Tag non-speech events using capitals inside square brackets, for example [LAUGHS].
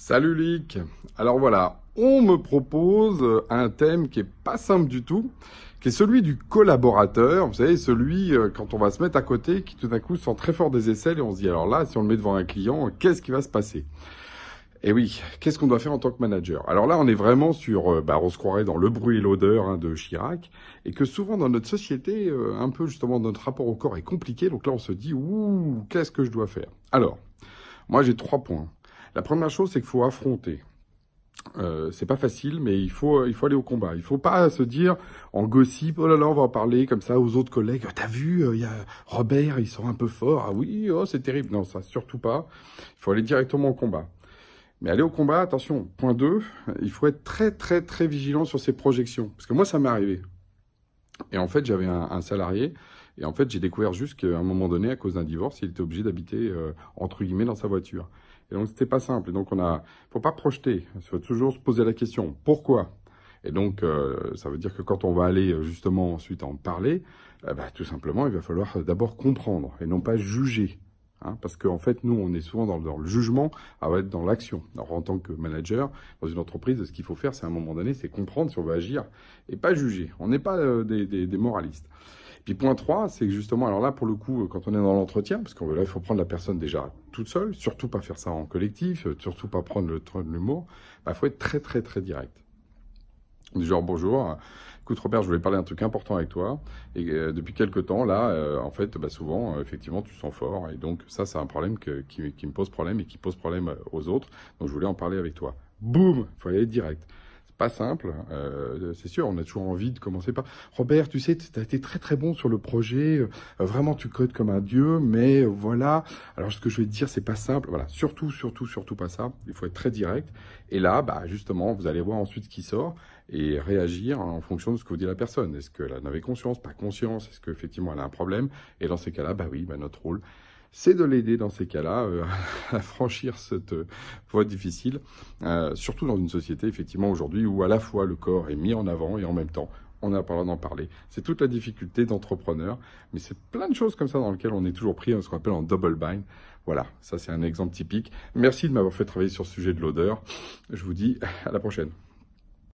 Salut Lick Alors voilà, on me propose euh, un thème qui est pas simple du tout, qui est celui du collaborateur, vous savez, celui euh, quand on va se mettre à côté, qui tout d'un coup sent très fort des aisselles et on se dit alors là, si on le met devant un client, qu'est-ce qui va se passer et eh oui, qu'est-ce qu'on doit faire en tant que manager Alors là, on est vraiment sur, euh, bah, on se croirait dans le bruit et l'odeur hein, de Chirac, et que souvent dans notre société, un peu justement notre rapport au corps est compliqué, donc là on se dit, ouh, qu'est-ce que je dois faire Alors, moi j'ai trois points. La première chose, c'est qu'il faut affronter. Euh, c'est pas facile, mais il faut, il faut aller au combat. Il ne faut pas se dire en gossip, oh là là, on va en parler comme ça aux autres collègues. Ah, t'as vu, euh, il y a Robert, il sort un peu fort. Ah oui, oh, c'est terrible. Non, ça, surtout pas. Il faut aller directement au combat. Mais aller au combat, attention, point 2, il faut être très, très, très vigilant sur ses projections. Parce que moi, ça m'est arrivé. Et en fait, j'avais un, salarié. Et en fait, j'ai découvert juste qu'à un moment donné, à cause d'un divorce, il était obligé d'habiter, euh, entre guillemets, dans sa voiture. Et donc, c'était pas simple. Et donc, on a, faut pas projeter. Il faut toujours se poser la question, pourquoi? Et donc, euh, ça veut dire que quand on va aller euh, justement ensuite en parler, euh, bah, tout simplement, il va falloir d'abord comprendre et non pas juger. Hein, parce qu'en en fait, nous, on est souvent dans, le jugement, à être dans l'action. Alors, en tant que manager, dans une entreprise, ce qu'il faut faire, c'est à un moment donné, c'est comprendre si on veut agir et pas juger. On n'est pas des, des, des moralistes. Puis point 3, c'est que justement, alors là, pour le coup, quand on est dans l'entretien, parce qu'on veut là, il faut prendre la personne déjà toute seule, surtout pas faire ça en collectif, euh, surtout pas prendre le train de l'humour, il bah, faut être très très très direct. Du genre, bonjour, écoute Robert, je voulais parler d'un truc important avec toi, et euh, depuis quelques temps, là, euh, en fait, bah, souvent, effectivement, tu sens fort, et donc ça, c'est un problème qui, me pose problème et qui pose problème aux autres, donc je voulais en parler avec toi. Boum, il faut y aller direct pas simple, euh, c'est sûr, on a toujours envie de commencer par Robert, tu sais, tu as été très très bon sur le projet, euh, vraiment tu codes comme un dieu, mais voilà, alors ce que je vais te dire, c'est pas simple, voilà, surtout, surtout, surtout pas ça, il faut être très direct, et là, bah, justement, vous allez voir ensuite ce qui sort, et réagir en fonction de ce que vous dit la personne, est-ce qu'elle en avait conscience, pas conscience, est-ce qu'effectivement elle a un problème, et dans ces cas-là, bah oui, bah, notre rôle, c'est de l'aider dans ces cas-là euh, [LAUGHS] à franchir cette voie difficile, euh, surtout dans une société effectivement aujourd'hui où à la fois le corps est mis en avant et en même temps on a pas le d'en parler. C'est toute la difficulté d'entrepreneur, mais c'est plein de choses comme ça dans lesquelles on est toujours pris, hein, ce qu'on appelle en double bind. Voilà, ça c'est un exemple typique. Merci de m'avoir fait travailler sur le sujet de l'odeur. Je vous dis à la prochaine.